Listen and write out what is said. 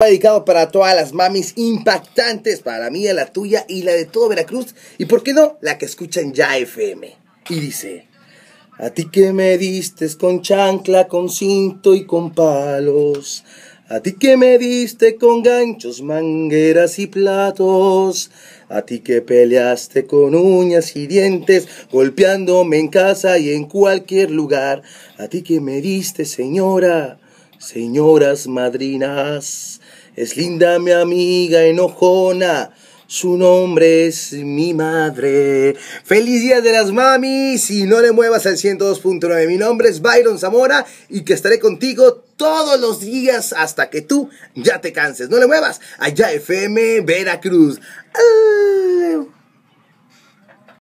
dedicado para todas las mamis impactantes, para la mía, la tuya y la de todo Veracruz, y por qué no, la que escuchan ya FM. Y dice, a ti que me diste con chancla, con cinto y con palos, a ti que me diste con ganchos, mangueras y platos, a ti que peleaste con uñas y dientes, golpeándome en casa y en cualquier lugar, a ti que me diste, señora, señoras madrinas. Es linda mi amiga enojona. Su nombre es mi madre. Feliz día de las mamis y no le muevas al 102.9. Mi nombre es Byron Zamora y que estaré contigo todos los días hasta que tú ya te canses. No le muevas. Allá FM Veracruz. Ah.